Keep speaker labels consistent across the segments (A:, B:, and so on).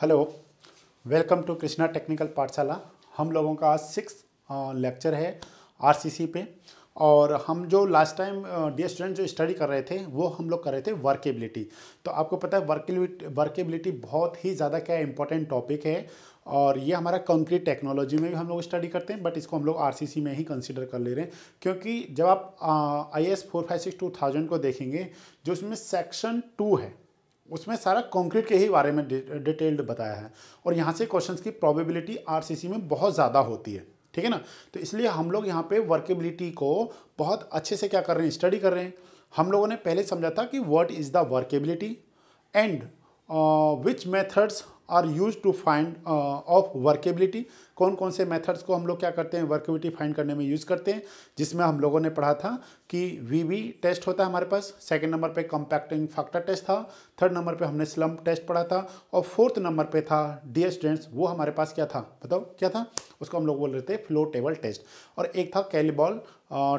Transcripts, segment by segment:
A: Hello welcome to Krishna technical Pathshala हम लोगों का आज सिक्स लेक्चर है आरसीसी पे और हम जो लास्ट टाइम डी स्टूडेंट जो स्टडी कर रहे थे वो हम लोग कर रहे थे वर्केबिलिटी तो आपको पता है वर्केबिलिटी वर्केबिलिटी बहुत ही ज़्यादा क्या इंपॉर्टेंट टॉपिक है और ये हमारा कंक्रीट टेक्नोलॉजी में भी हम लोग स्टडी करते हैं बट इसको हम लोग आरसीसी में ही कंसिडर कर ले रहे हैं क्योंकि जब आप I S four five six two thousand को देखेंगे जो उसमें सेक्शन टू है उसमें सारा कंक्रीट के ही बारे में डिटेल्ड बताया है और यहाँ से क्वेश्चंस की प्रोबेबिलिटी आरसीसी में बहुत ज़्यादा होती है ठीक है ना तो इसलिए हम लोग यहाँ पे वर्केबिलिटी को बहुत अच्छे से क्या कर रहे हैं स्टडी कर रहे हैं हम लोगों ने पहले समझा था कि what is the workability and which methods are use to find of workability कौन कौन से मेथड्स को हम लोग क्या करते हैं वर्केबिलिटी फाइंड करने में यूज़ करते हैं जिसमें हम लोगों ने पढ़ा था कि वी टेस्ट होता है हमारे पास सेकेंड नंबर पे कंपैक्टिंग फैक्टर टेस्ट था थर्ड नंबर पे हमने स्लम टेस्ट पढ़ा था और फोर्थ नंबर पे था डी स्टूडेंट्स वो हमारे पास क्या था बताओ क्या था उसको हम लोग बोल रहे थे फ्लो टेबल टेस्ट और एक था कैलीबॉल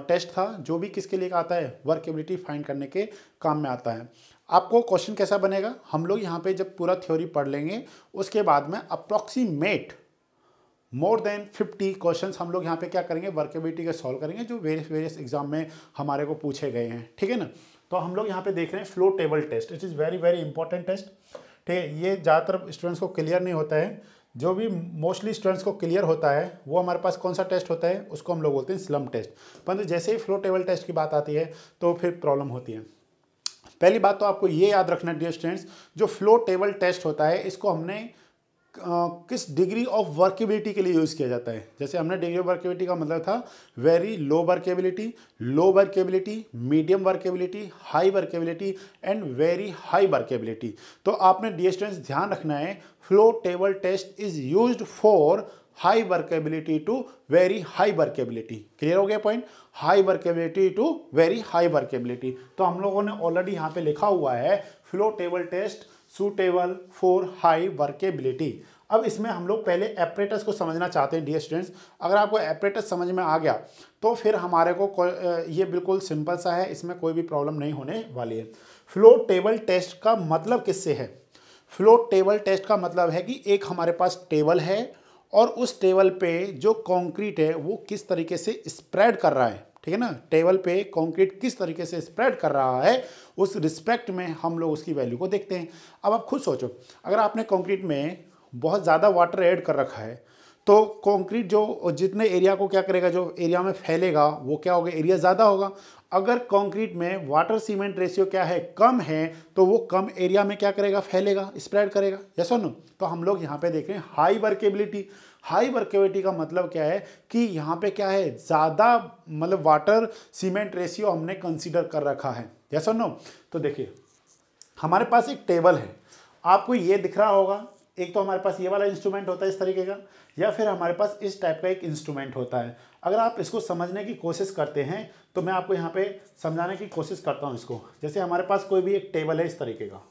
A: टेस्ट था जो भी किसके लिए आता है वर्केबिलिटी फाइंड करने के काम में आता है आपको क्वेश्चन कैसा बनेगा हम लोग यहाँ पे जब पूरा थ्योरी पढ़ लेंगे उसके बाद में अप्रॉक्सीमेट मोर देन 50 क्वेश्चन हम लोग यहाँ पे क्या करेंगे वर्केबिलिटी के सॉल्व करेंगे जो वेरियस वेरियस एग्जाम में हमारे को पूछे गए हैं ठीक है ना तो हम लोग यहाँ पे देख रहे हैं flow table test it is very very important test ठीक है ये ज़्यादातर स्टूडेंट्स को क्लियर नहीं होता है जो भी मोस्टली स्टूडेंट्स को क्लियर होता है वो हमारे पास कौन सा टेस्ट होता है उसको हम लोग बोलते हैं स्लम टेस्ट परंतु जैसे ही फ्लो टेबल टेस्ट की बात आती है तो फिर प्रॉब्लम होती है पहली बात तो आपको ये याद रखना डियर स्टूडेंट्स जो फ्लो टेबल टेस्ट होता है इसको हमने किस डिग्री ऑफ वर्केबिलिटी के लिए यूज़ किया जाता है जैसे हमने डिग्री ऑफ वर्केबिलिटी का मतलब था very low workability low workability medium workability high workability and very high workability तो आपने डी स्टूडेंट्स ध्यान रखना है flow table test is use for high workability to very high workability clear हो गया point high workability to very high workability तो हम लोगों ने ऑलरेडी यहाँ पे लिखा हुआ है flow table test suitable for high workability अब इसमें हम लोग पहले एपरेटस को समझना चाहते हैं डी स्टूडेंट्स अगर आपको एपरेटस समझ में आ गया तो फिर हमारे को ये बिल्कुल सिंपल सा है इसमें कोई भी प्रॉब्लम नहीं होने वाली है फ्लो टेबल टेस्ट का मतलब किससे है फ्लो टेबल टेस्ट का मतलब है कि एक हमारे पास टेबल है और उस टेबल पे जो कंक्रीट है वो किस तरीके से स्प्रेड कर रहा है ठीक है ना टेबल पे कंक्रीट किस तरीके से स्प्रेड कर रहा है उस रिस्पेक्ट में हम लोग उसकी वैल्यू को देखते हैं अब आप खुद सोचो अगर आपने कंक्रीट में बहुत ज़्यादा वाटर ऐड कर रखा है तो कंक्रीट जो जितने एरिया को क्या करेगा जो एरिया में फैलेगा वो क्या होगा एरिया ज़्यादा होगा अगर कंक्रीट में वाटर सीमेंट रेशियो क्या है कम है तो वो कम एरिया में क्या करेगा फैलेगा स्प्रेड करेगा यस और नो तो हम लोग यहाँ पे देख रहे हैं हाई वर्केबिलिटी हाई वर्केबिलिटी का मतलब क्या है कि यहाँ पे क्या है ज़्यादा मतलब वाटर सीमेंट रेशियो हमने कंसिडर कर रखा है यस और नो तो देखिए हमारे पास एक टेबल है आपको ये दिख रहा होगा एक तो हमारे पास ये वाला इंस्ट्रूमेंट होता है इस तरीके का या फिर हमारे पास इस टाइप का एक इंस्ट्रूमेंट होता है अगर आप इसको समझने की कोशिश करते हैं तो मैं आपको यहाँ पे समझाने की कोशिश करता हूँ इसको जैसे हमारे पास कोई भी एक टेबल है इस तरीके का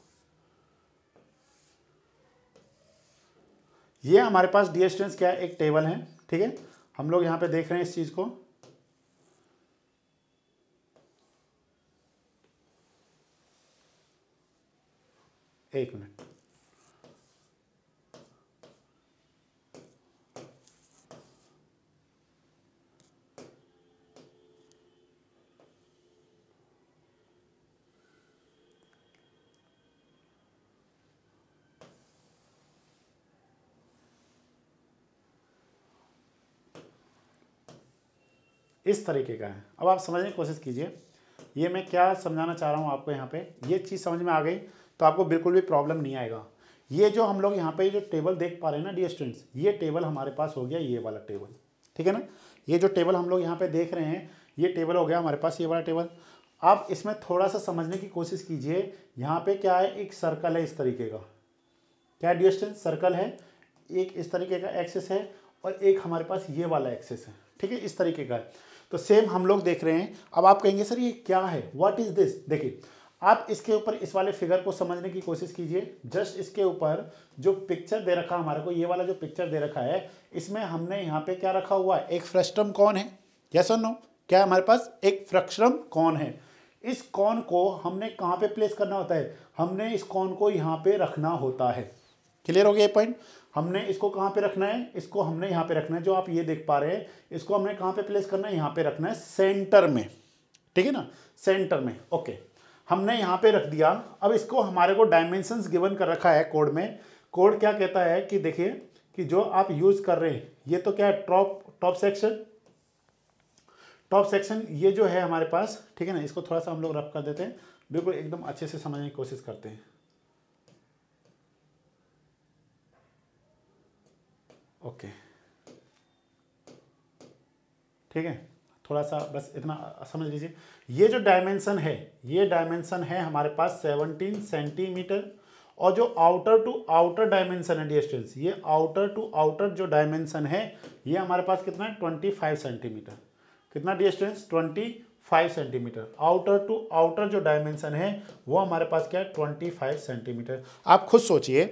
A: ये हमारे पास डी क्या है एक टेबल है ठीक है हम लोग यहाँ पे देख रहे हैं इस चीज़ को एक मिनट इस तरीके का है अब आप समझने की कोशिश कीजिए ये मैं क्या समझाना चाह रहा हूँ आपको यहाँ पे ये चीज़ समझ में आ गई तो आपको बिल्कुल भी प्रॉब्लम नहीं आएगा ये जो हम लोग यहाँ पे जो टेबल देख पा रहे हैं ना डी स्टूडेंट्स ये टेबल हमारे पास हो गया ये वाला टेबल ठीक है ना ये जो टेबल हम लोग यहाँ पे देख रहे हैं ये टेबल हो गया हमारे पास ये वाला टेबल आप इसमें थोड़ा सा समझने की कोशिश कीजिए यहाँ पे क्या है एक सर्कल है इस तरीके का क्या डी स्टूडेंट सर्कल है एक इस तरीके का एक्सेस है और एक हमारे पास ये वाला एक्सेस है ठीक है इस तरीके का है तो सेम हम लोग देख रहे हैं अब आप कहेंगे सर ये क्या है व्हाट इज़ दिस देखिए आप इसके ऊपर इस वाले फिगर को समझने की कोशिश कीजिए जस्ट इसके ऊपर जो पिक्चर दे रखा हमारे को ये वाला जो पिक्चर दे रखा है इसमें हमने यहाँ पे क्या रखा हुआ है एक फ्रस्ट्रम कौन है यस और नो क्या हमारे पास एक फ्रस्ट्रम कौन है इस कौन को हमने कहाँ पे प्लेस करना होता है हमने इस कौन को यहाँ पे रखना होता है क्लियर हो गया पॉइंट हमने इसको कहाँ पे रखना है इसको हमने यहाँ पे रखना है जो आप ये देख पा रहे हैं इसको हमने कहाँ पे प्लेस करना है यहाँ पे रखना है सेंटर में ठीक है ना सेंटर में ओके हमने यहाँ पे रख दिया अब इसको हमारे को डायमेंशन गिवन कर रखा है कोड में कोड क्या कहता है कि देखिए कि जो आप यूज़ कर रहे हैं ये तो क्या है top top section top section ये जो है हमारे पास ठीक है ना इसको थोड़ा सा हम लोग रफ कर देते हैं बिल्कुल एकदम अच्छे से समझने की कोशिश करते हैं ओके ठीक है थोड़ा सा बस इतना समझ लीजिए ये जो डायमेंशन है ये डायमेंशन है हमारे पास 17 सेंटीमीटर और जो आउटर टू आउटर डायमेंशन है डिस्टेंस ये आउटर टू आउटर जो डायमेंशन है ये हमारे पास कितना है 25 सेंटीमीटर कितना distance 25 centimetre outer to outer जो डायमेंशन है वो हमारे पास क्या है फाइव सेंटीमीटर आप खुद सोचिए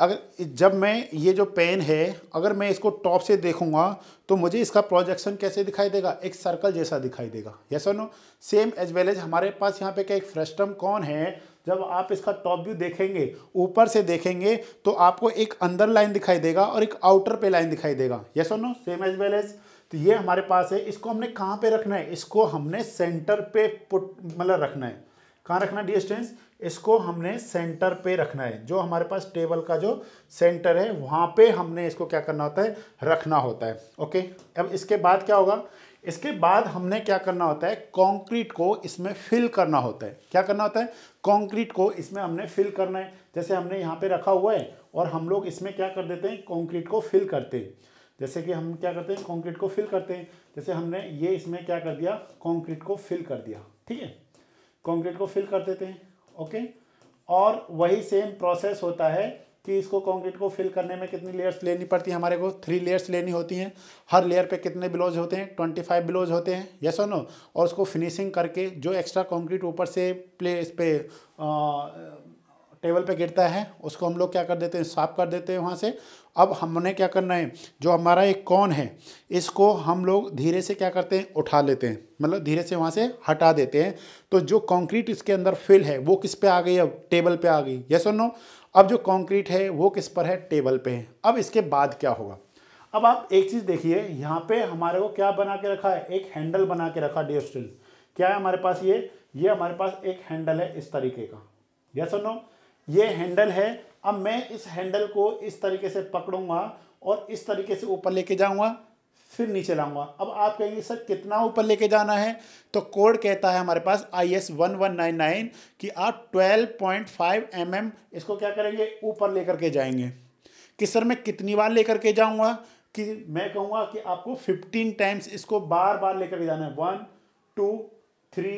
A: अगर जब मैं ये जो पेन है अगर मैं इसको टॉप से देखूंगा तो मुझे इसका प्रोजेक्शन कैसे दिखाई देगा एक सर्कल जैसा दिखाई देगा यस और no same as well as हमारे पास यहाँ पे क्या एक फ्रस्टम कौन है जब आप इसका टॉप व्यू देखेंगे ऊपर से देखेंगे तो आपको एक अंदर लाइन दिखाई देगा और एक आउटर पे लाइन दिखाई देगा यस और no same as well as तो ये हमारे पास है इसको हमने कहाँ पे रखना है इसको हमने सेंटर पे पुट मतलब रखना है कहाँ रखना डिस्टेंस इसको हमने सेंटर पे रखना है जो हमारे पास टेबल का जो सेंटर है वहाँ पे हमने इसको क्या करना होता है रखना होता है ओके अब इसके बाद क्या होगा इसके बाद हमने क्या करना होता है कंक्रीट को इसमें फिल करना होता है क्या करना होता है कंक्रीट को इसमें हमने फिल करना है जैसे हमने यहाँ पे रखा हुआ है और हम लोग इसमें क्या कर देते हैं कंक्रीट को फिल करते हैं जैसे कि हम क्या करते हैं कंक्रीट को फिल करते हैं जैसे हमने ये इसमें क्या कर दिया कॉन्क्रीट को फिल कर दिया ठीक है कॉन्क्रीट को फिल कर देते हैं ओके और वही सेम प्रोसेस होता है कि इसको कॉन्क्रीट को फिल करने में कितनी लेयर्स लेनी पड़ती है हमारे को थ्री लेयर्स लेनी होती हैं हर लेयर पे कितने ब्लाउज होते हैं ट्वेंटी फाइव ब्लाउज होते हैं यस और नो और उसको फिनिशिंग करके जो एक्स्ट्रा कॉन्क्रीट ऊपर से प्ले इस पे आ, टेबल पे गिरता है उसको हम लोग क्या कर देते हैं साफ कर देते हैं वहाँ से अब हमने क्या करना है जो हमारा एक कौन है इसको हम लोग धीरे से क्या करते हैं उठा लेते हैं मतलब धीरे से वहाँ से हटा देते हैं तो जो कंक्रीट इसके अंदर फिल है वो किस पे आ गई अब टेबल पे आ गई ये सुनो अब जो कंक्रीट है वो किस पर है टेबल पे है अब इसके बाद क्या होगा अब आप एक चीज़ देखिए यहाँ पे हमारे को क्या बना के रखा है एक हैंडल बना के रखा डियर स्टूडेंट क्या है हमारे पास ये ये हमारे पास एक हैंडल है इस तरीके का यह सुनो ये हैंडल है अब मैं इस हैंडल को इस तरीके से पकड़ूंगा और इस तरीके से ऊपर लेके जाऊंगा फिर नीचे लाऊंगा अब आप कहेंगे सर कितना ऊपर लेके जाना है तो कोड कहता है हमारे पास I S one one nine nine कि आप twelve point five m m इसको क्या करेंगे ऊपर लेकर के जाएंगे कि सर मैं कितनी बार लेकर के जाऊंगा कि मैं कहूँगा कि आपको फिफ्टीन टाइम्स इसको बार बार लेकर के जाना है वन टू थ्री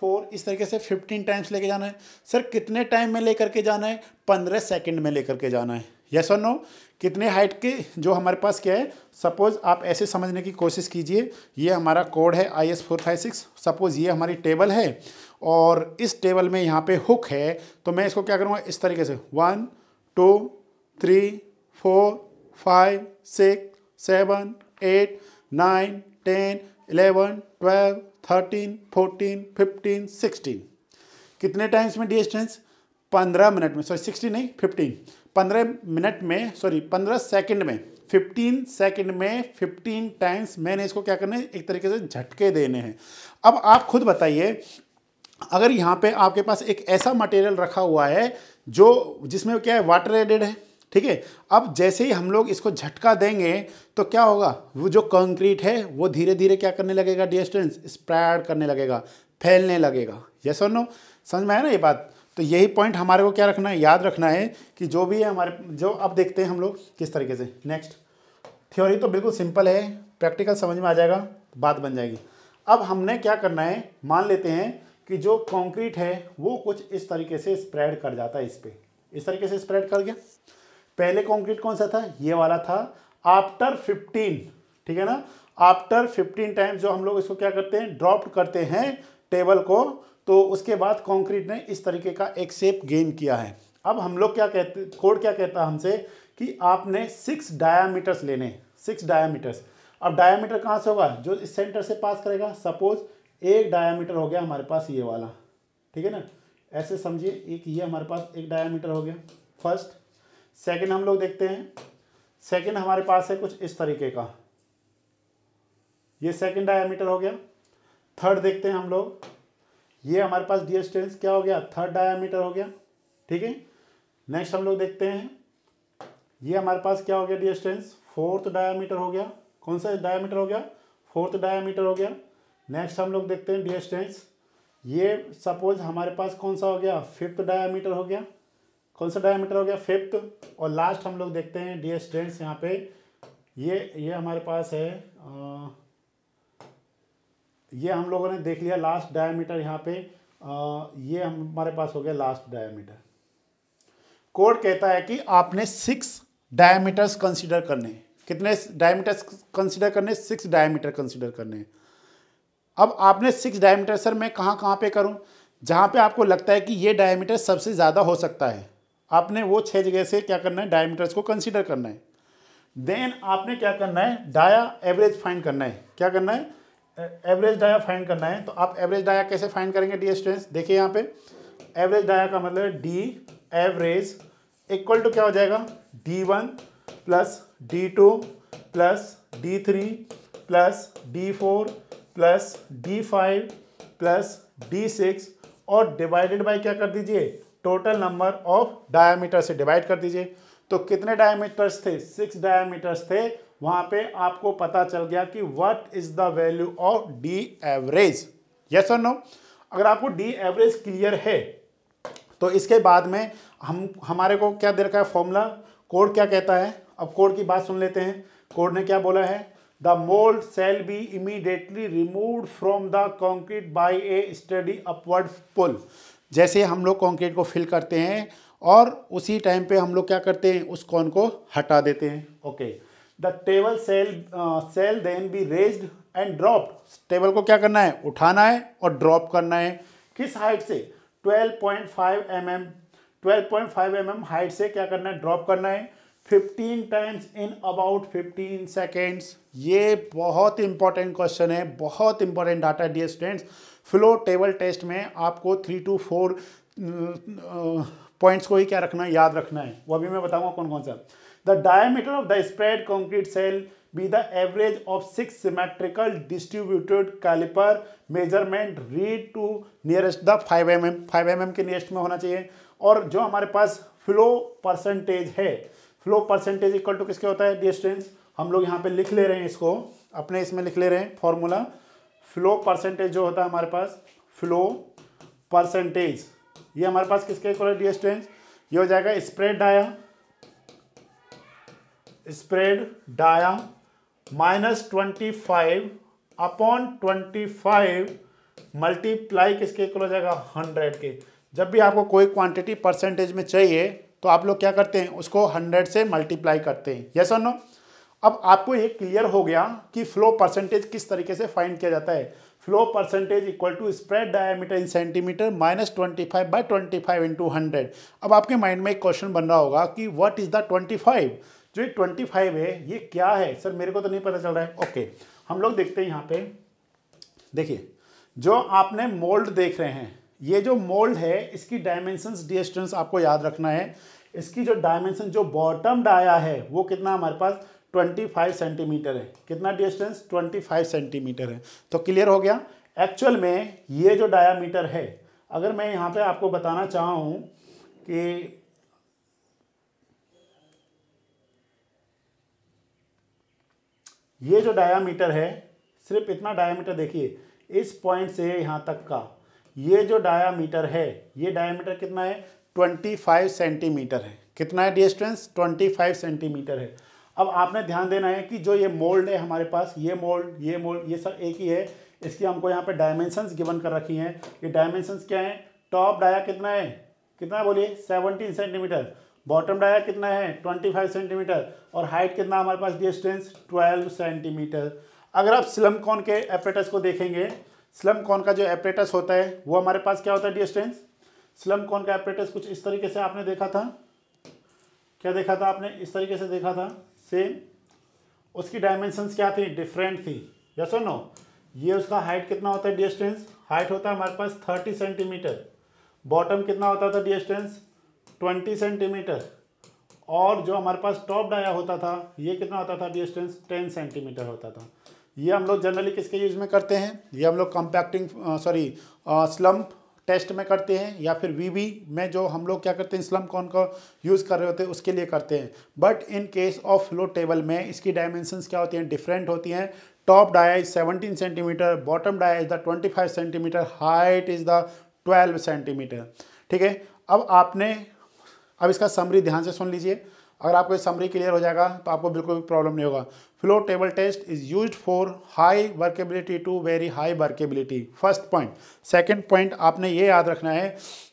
A: फोर इस तरीके से फिफ्टीन टाइम्स लेके जाना है सर कितने टाइम में लेकर के जाना है पंद्रह सेकंड में लेकर के जाना है यस और नो कितने हाइट के जो हमारे पास क्या है सपोज़ आप ऐसे समझने की कोशिश कीजिए ये हमारा कोड है I S four five six suppose ये हमारी टेबल है और इस टेबल में यहाँ पे हुक है तो मैं इसको क्या करूँगा इस तरीके से one two three four five six seven eight nine ten eleven twelve thirteen fourteen fifteen sixteen कितने टाइम्स में डिस्टेंस पंद्रह मिनट में सॉरी सिक्सटीन नहीं फिफ्टीन पंद्रह मिनट में सॉरी पंद्रह सेकंड में फिफ्टीन सेकंड में फिफ्टीन टाइम्स मैंने इसको क्या करना है एक तरीके से झटके देने हैं अब आप खुद बताइए अगर यहाँ पे आपके पास एक ऐसा मटेरियल रखा हुआ है जो जिसमें क्या है वाटर एडेड है ठीक है अब जैसे ही हम लोग इसको झटका देंगे तो क्या होगा वो जो कंक्रीट है वो धीरे धीरे क्या करने लगेगा डिस्टेंस स्प्रेड करने लगेगा फैलने लगेगा ये और नो समझ में आया ना ये बात तो यही पॉइंट हमारे को क्या रखना है याद रखना है कि जो भी है हमारे जो अब देखते हैं हम लोग किस तरीके से नेक्स्ट थ्योरी तो बिल्कुल सिंपल है प्रैक्टिकल समझ में आ जाएगा बात बन जाएगी अब हमने क्या करना है मान लेते हैं कि जो कॉन्क्रीट है वो कुछ इस तरीके से स्प्रेड कर जाता है इस पर इस तरीके से स्प्रेड कर गया पहले कॉन्क्रीट कौन सा था ये वाला था आफ्टर फिफ्टीन ठीक है ना आफ्टर फिफ्टीन टाइम जो हम लोग इसको क्या करते हैं ड्रॉप करते हैं टेबल को तो उसके बाद कॉन्क्रीट ने इस तरीके का एक सेप गेन किया है अब हम लोग क्या कहते कोड क्या कहता है हमसे कि आपने सिक्स डायामीटर्स लेने सिक्स डायामीटर्स अब डायामीटर कहाँ से होगा जो इस सेंटर से पास करेगा सपोज एक डायामीटर हो गया हमारे पास ये वाला ठीक है ना ऐसे समझिए एक ये हमारे पास एक डायामीटर हो गया फर्स्ट सेकेंड हम लोग देखते हैं सेकेंड हमारे पास है कुछ इस तरीके का ये सेकेंड डायामीटर हो गया थर्ड देखते हैं हम लोग ये हमारे पास डी डिस्टेंस क्या हो गया थर्ड डायामीटर हो गया ठीक है नेक्स्ट हम लोग देखते हैं ये हमारे पास क्या हो गया डी डिस्टेंस फोर्थ डायामीटर हो गया कौन सा डायामीटर हो गया फोर्थ डायामीटर हो गया नेक्स्ट हम लोग देखते हैं डी डिस्टेंस ये सपोज हमारे पास कौन सा हो गया फिफ्थ डायामीटर हो गया कौन सा डायमीटर हो गया फिफ्थ और लास्ट हम लोग देखते हैं डी स्टूडेंट्स यहाँ पे ये ये हमारे पास है आ, ये हम लोगों ने देख लिया लास्ट डायमीटर यहाँ पे आ, ये हमारे पास हो गया लास्ट डायमीटर कोड कहता है कि आपने सिक्स डायमीटर्स कंसिडर करने कितने डायमीटर्स कंसिडर करने सिक्स डायमीटर कंसिडर करने अब आपने सिक्स डायमीटर सर मैं कहाँ कहाँ पे करूँ जहाँ पे आपको लगता है कि ये डायमीटर सबसे ज़्यादा हो सकता है आपने वो छः जगह से क्या करना है डायमीटर्स को कंसिडर करना है देन आपने क्या करना है डाया एवरेज फाइंड करना है क्या करना है एवरेज डाया फाइंड करना है तो आप एवरेज डाया कैसे फाइंड करेंगे डी स्टूडेंट्स देखिए यहाँ पे एवरेज डाया का मतलब डी एवरेज इक्वल टू क्या हो जाएगा D one plus D two plus D three plus D four plus D five plus D six और डिवाइडेड बाय क्या कर दीजिए टोटल नंबर ऑफ डायामीटर से डिवाइड कर दीजिए तो कितने डायामीटर्स थे सिक्स डायामीटर्स थे वहां पे आपको पता चल गया कि what is the value of D average yes और नो अगर आपको डी एवरेज क्लियर है तो इसके बाद में हम हमारे को क्या दे रखा है फॉर्मूला कोड क्या कहता है अब कोड की बात सुन लेते हैं कोड ने क्या बोला है the mould shall be immediately remove from the concrete by a steady upward pull जैसे हम लोग कॉन्क्रीट को फिल करते हैं और उसी टाइम पे हम लोग क्या करते हैं उस कॉन को हटा देते हैं okay the table shall shall then be raise and drop table को क्या करना है उठाना है और ड्रॉप करना है किस हाइट से 12.5 point mm, 12.5 point mm height से क्या करना है ड्रॉप करना है 15 टाइम्स इन अबाउट 15 सेकेंड्स ये बहुत इंपॉर्टेंट क्वेश्चन है बहुत important data dear students flow table test में आपको थ्री टू फोर पॉइंट्स को ही क्या रखना है याद रखना है वो अभी मैं बताऊंगा कौन कौन सा the diameter of the spread concrete shall be the average of of distributed calliper measurement read to nearest the five m m five m m के नियरेस्ट में होना चाहिए और जो हमारे पास फ्लो परसेंटेज है फ्लो परसेंटेज इक्वल टू किसके होता है डिस्टेंस हम लोग यहाँ पे लिख ले रहे हैं इसको अपने इसमें लिख ले रहे हैं फॉर्मूला फ्लो परसेंटेज जो होता है हमारे पास फ्लो परसेंटेज ये हमारे पास किसके इक्वल डी डिस्टेंस ये हो जाएगा spread dia spread dia minus twenty five upon twenty five multiply किसके इक्वल हो जाएगा हंड्रेड के जब भी आपको कोई क्वांटिटी परसेंटेज में चाहिए तो आप लोग क्या करते हैं उसको हंड्रेड से मल्टीप्लाई करते हैं यस और नो अब आपको ये क्लियर हो गया कि फ्लो परसेंटेज किस तरीके से फाइंड किया जाता है flow percentage equal to spread diameter in centimetre minus twenty five by twenty five into hundred अब आपके माइंड में एक क्वेश्चन बन रहा होगा कि what is the twenty five जो ये ट्वेंटी फाइव है ये क्या है सर मेरे को तो नहीं पता चल रहा है ओके हम लोग देखते हैं यहाँ पे देखिए जो आपने मोल्ड देख रहे हैं ये जो मोल्ड है इसकी डायमेंशन डिस्टेंस आपको याद रखना है इसकी जो डायमेंशन जो बॉटम डाया है वो कितना हमारे पास 25 सेंटीमीटर है कितना डिस्टेंस 25 सेंटीमीटर है तो क्लियर हो गया एक्चुअल में ये जो डायामीटर है अगर मैं यहाँ पे आपको बताना चाहूँ कि ये जो डायामीटर है सिर्फ इतना डायामीटर देखिए इस पॉइंट से यहाँ तक का ये जो डायामीटर है ये डायामीटर कितना है 25 सेंटीमीटर है कितना है डिस्टेंस 25 सेंटीमीटर है अब आपने ध्यान देना है कि जो ये मोल्ड है हमारे पास ये मोल्ड ये मोल्ड ये सब एक ही है इसकी हमको यहाँ पे डायमेंशंस गिवन कर रखी हैं ये डायमेंशंस क्या है टॉप डाया कितना है कितना बोलिए सेवनटीन सेंटीमीटर बॉटम डाया कितना है ट्वेंटी फाइव सेंटीमीटर और हाइट कितना हमारे पास डिस्टेंस ट्वेल्व सेंटीमीटर अगर आप स्लम कॉन के एपरेटस को देखेंगे स्लम कॉन का जो एपरेटस होता है वो हमारे पास क्या होता है डिस्टेंस स्लम कॉन का एपरेटस कुछ इस तरीके से आपने देखा था क्या देखा था आपने इस तरीके से देखा था सेम उसकी डायमेंशंस क्या थी डिफरेंट थी यस और नो ये उसका हाइट कितना होता है डिस्टेंस हाइट होता है हमारे पास थर्टी सेंटीमीटर बॉटम कितना होता था डिस्टेंस ट्वेंटी सेंटीमीटर और जो हमारे पास टॉप डाया होता था ये कितना होता था डिस्टेंस टेन सेंटीमीटर होता था ये हम लोग जनरली किसके यूज़ में करते हैं ये हम लोग कंपैक्टिंग सॉरी स्लम्प टेस्ट में करते हैं या फिर वी में जो हम लोग क्या करते हैं स्लम कॉन का यूज़ कर रहे होते हैं उसके लिए करते हैं but in case of flow table में इसकी डायमेंशंस क्या होती हैं डिफरेंट होती हैं top dia is seventeen centimetre bottom dia is the twenty five centimetre height is the twelve centimetre ठीक है अब आपने अब इसका समरी ध्यान से सुन लीजिए अगर आपको समरी क्लियर हो जाएगा तो आपको बिल्कुल भी प्रॉब्लम नहीं होगा flow table test is used for high workability to very high workability first point second point आपने ये याद रखना है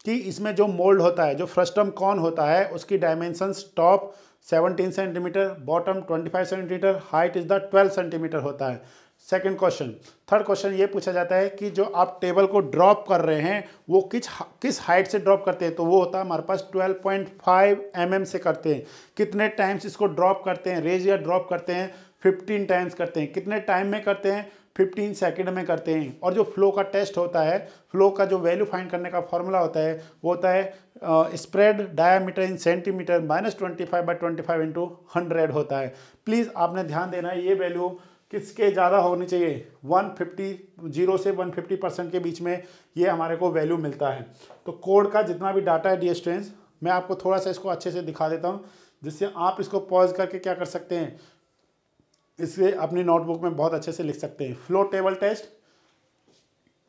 A: कि इसमें जो मोल्ड होता है जो फ्रस्टम कॉन होता है उसकी dimensions top 17 centimetre bottom 25 centimetre height is the 12 centimetre होता है सेकेंड क्वेश्चन थर्ड क्वेश्चन ये पूछा जाता है कि जो आप टेबल को ड्रॉप कर रहे हैं वो किस किस हाइट से ड्रॉप करते हैं तो वो होता है हमारे पास 12.5 पॉइंट mm से करते हैं कितने टाइम्स इसको ड्रॉप करते हैं रेज या ड्रॉप करते हैं फिफ्टीन टाइम्स करते हैं कितने टाइम में करते हैं फिफ्टीन सेकेंड में करते हैं और जो फ्लो का टेस्ट होता है फ्लो का जो वैल्यू फाइंड करने का फॉर्मूला होता है वो होता है spread diameter in centimetre minus twenty five by twenty five into hundred होता है प्लीज़ आपने ध्यान देना है ये वैल्यू किसके ज़्यादा होनी चाहिए वन फिफ्टी जीरो से वन फिफ्टी परसेंट के बीच में ये हमारे को वैल्यू मिलता है तो कोड का जितना भी डाटा है डी मैं आपको थोड़ा सा इसको अच्छे से दिखा देता हूँ जिससे आप इसको पॉज करके क्या कर सकते हैं इसे अपनी नोटबुक में बहुत अच्छे से लिख सकते हैं फ्लो टेबल टेस्ट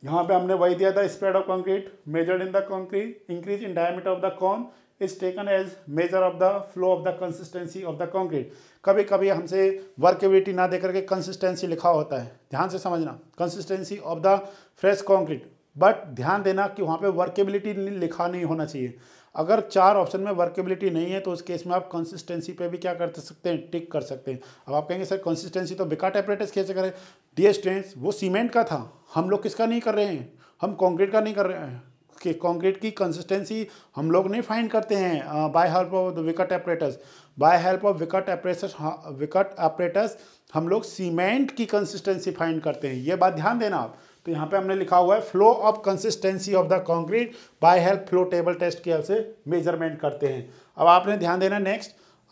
A: यहाँ पे हमने वही दिया था spread of concrete measured in the concrete increase in diameter of the cone is taken as measure of the flow of the consistency of the concrete कभी कभी हमसे वर्केबिलिटी ना देकर के कंसिस्टेंसी लिखा होता है ध्यान से समझना consistency of the fresh concrete but ध्यान देना कि वहाँ पे वर्केबिलिटी लिखा नहीं होना चाहिए अगर चार ऑप्शन में वर्केबिलिटी नहीं है तो उस केस में आप कंसिस्टेंसी पे भी क्या कर सकते हैं टिक कर सकते हैं अब आप कहेंगे सर कंसिस्टेंसी तो बेकार टेपरेटस कैसे करें डी स्ट्रेंस वो सीमेंट का था हम लोग किसका नहीं कर रहे हैं हम कॉन्क्रीट का नहीं कर रहे हैं कि कॉन्क्रीट की कंसिस्टेंसी हम लोग नहीं फाइंड करते हैं by help of the Vicat operators by help of Vicat operators Vicat operators हम लोग सीमेंट की कंसिस्टेंसी फाइंड करते हैं ये बात ध्यान देना आप तो यहाँ पे हमने लिखा हुआ है flow of consistency of the concrete by help flow table test की हेल्प से मेजरमेंट करते हैं अब आपने ध्यान देना नेक्स्ट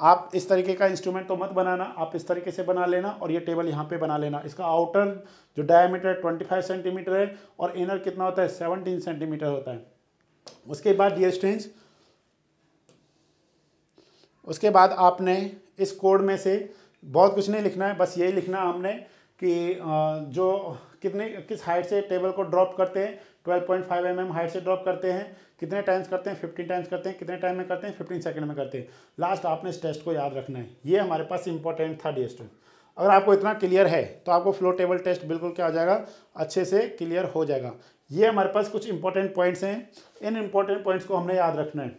A: आप इस तरीके का इंस्ट्रूमेंट तो मत बनाना आप इस तरीके से बना लेना और ये टेबल यहाँ पे बना लेना इसका आउटर जो डायमीटर है 25 सेंटीमीटर है और इनर कितना होता है सेवनटीन सेंटीमीटर होता है उसके बाद डियर स्टूडेंट्स उसके बाद आपने इस कोड में से बहुत कुछ नहीं लिखना है बस यही लिखना हमने कि जो कितने किस हाइट से टेबल को ड्रॉप करते हैं 12.5 पॉइंट mm हाइट से ड्रॉप करते हैं कितने टाइम्स करते हैं 15 टाइम्स करते हैं कितने टाइम में करते हैं 15 सेकंड में करते हैं लास्ट आपने इस टेस्ट को याद रखना है ये हमारे पास इंपॉर्टेंट था डी अगर आपको इतना क्लियर है तो आपको फ्लो टेबल टेस्ट बिल्कुल क्या हो जाएगा अच्छे से क्लियर हो जाएगा ये हमारे पास कुछ इंपॉर्टेंट पॉइंट्स हैं इन इंपॉर्टेंट पॉइंट्स को हमने याद रखना है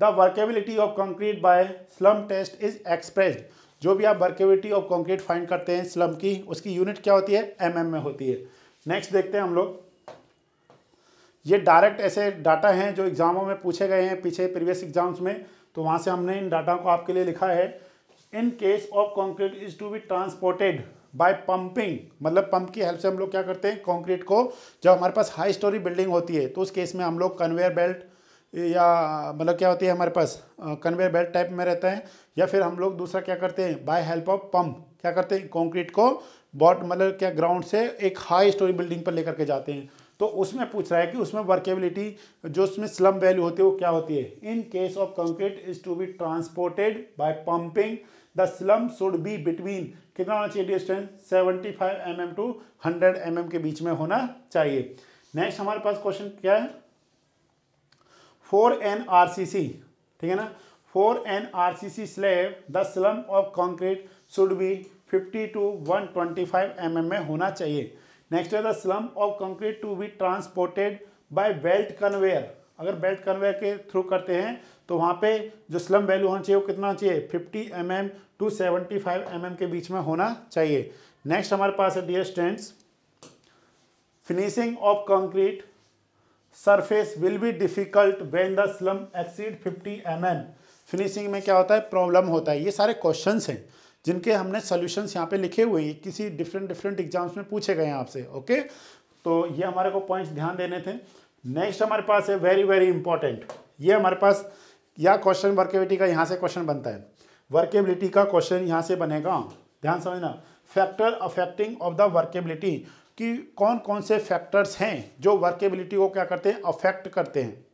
A: the workability of concrete by slump test is expressed जो भी आप बर्केविटी ऑफ कॉन्क्रीट फाइंड करते हैं स्लम की उसकी यूनिट क्या होती है एम mm में होती है नेक्स्ट देखते हैं हम लोग ये डायरेक्ट ऐसे डाटा हैं जो एग्ज़ामों में पूछे गए हैं पीछे प्रीवियस एग्जाम्स में तो वहाँ से हमने इन डाटा को आपके लिए लिखा है in case of concrete is to be transported by pumping मतलब पंप की हेल्प से हम लोग क्या करते हैं कॉन्क्रीट को जब हमारे पास हाई स्टोरी बिल्डिंग होती है तो उस केस में हम लोग कन्वेयर बेल्ट या मतलब क्या होती है हमारे पास कन्वेयर बेल्ट टाइप में रहता है या फिर हम लोग दूसरा क्या करते हैं बाय हेल्प ऑफ पंप क्या करते हैं कंक्रीट को बॉट मतलब क्या ग्राउंड से एक हाई स्टोरी बिल्डिंग पर लेकर के जाते हैं तो उसमें पूछ रहा है कि उसमें वर्केबिलिटी जो उसमें स्लम वैल्यू होती है वो क्या होती है in case of concrete is to be transported by pumping the slump should be between कितना होना चाहिए distance 75 five mm to hundred m के बीच में होना चाहिए नेक्स्ट हमारे पास क्वेश्चन क्या है for an R C C ठीक है ना for an R C C slab the slump of concrete should be fifty to one twenty five m m में होना चाहिए नेक्स्ट है the slump of concrete to be transported by belt conveyor अगर belt conveyor के through करते हैं तो वहाँ पे जो स्लम वैल्यू होना चाहिए वो कितना होना चाहिए fifty m m to seventy five m m के बीच में होना चाहिए नेक्स्ट हमारे पास है dear students finishing of concrete surface will be difficult when the slump exceed 50 m mm. Finishing में क्या होता है प्रॉब्लम होता है ये सारे क्वेश्चन हैं जिनके हमने सोल्यूशंस यहाँ पे लिखे हुए हैं किसी डिफरेंट डिफरेंट एग्जाम्स में पूछे गए हैं आपसे ओके तो ये हमारे को पॉइंट्स ध्यान देने थे नेक्स्ट हमारे पास है वेरी वेरी इंपॉर्टेंट ये हमारे पास या क्वेश्चन वर्केबिलिटी का यहाँ से क्वेश्चन बनता है वर्केबिलिटी का क्वेश्चन यहाँ से बनेगा ध्यान समझना factor affecting of the workability कि कौन कौन से फैक्टर्स हैं जो वर्केबिलिटी को क्या करते हैं अफेक्ट करते हैं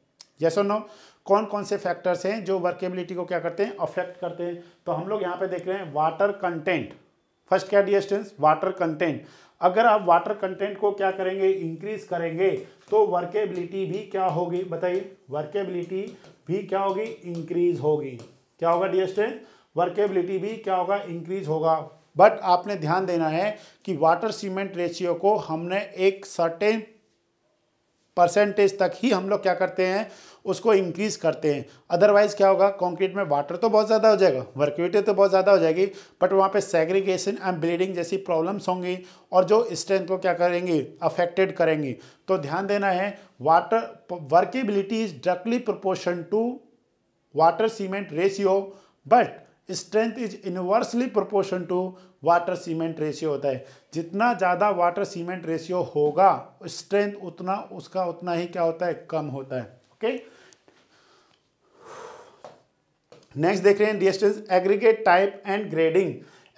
A: यस और नो कौन कौन से फैक्टर्स हैं जो वर्केबिलिटी को क्या करते हैं अफेक्ट करते हैं तो हम लोग यहाँ पे देख रहे हैं वाटर कंटेंट फर्स्ट क्या डी एस्टेंस वाटर कंटेंट अगर आप वाटर कंटेंट को क्या करेंगे इंक्रीज करेंगे तो वर्केबिलिटी भी क्या होगी बताइए वर्केबिलिटी भी क्या होगी इंक्रीज होगी क्या होगा डी एस्टेंस वर्केबिलिटी भी क्या होगा इंक्रीज होगा बट आपने ध्यान देना है कि वाटर सीमेंट रेशियो को हमने एक सर्टेन परसेंटेज तक ही हम लोग क्या करते हैं उसको इंक्रीज करते हैं अदरवाइज क्या होगा कंक्रीट में वाटर तो बहुत ज़्यादा हो जाएगा वर्कविटी तो बहुत ज़्यादा हो जाएगी बट वहाँ पे सेग्रीगेशन एंड ब्लीडिंग जैसी प्रॉब्लम्स होंगी और जो स्ट्रेंथ को क्या करेंगी अफेक्टेड करेंगी तो ध्यान देना है water workability is directly proportion to water cement ratio but strength is inversely proportion to water cement ratio होता है जितना ज़्यादा वाटर सीमेंट रेशियो होगा स्ट्रेंथ उतना उसका उतना ही क्या होता है कम होता है ओके नेक्स्ट देख रहे हैं distance aggregate type and grading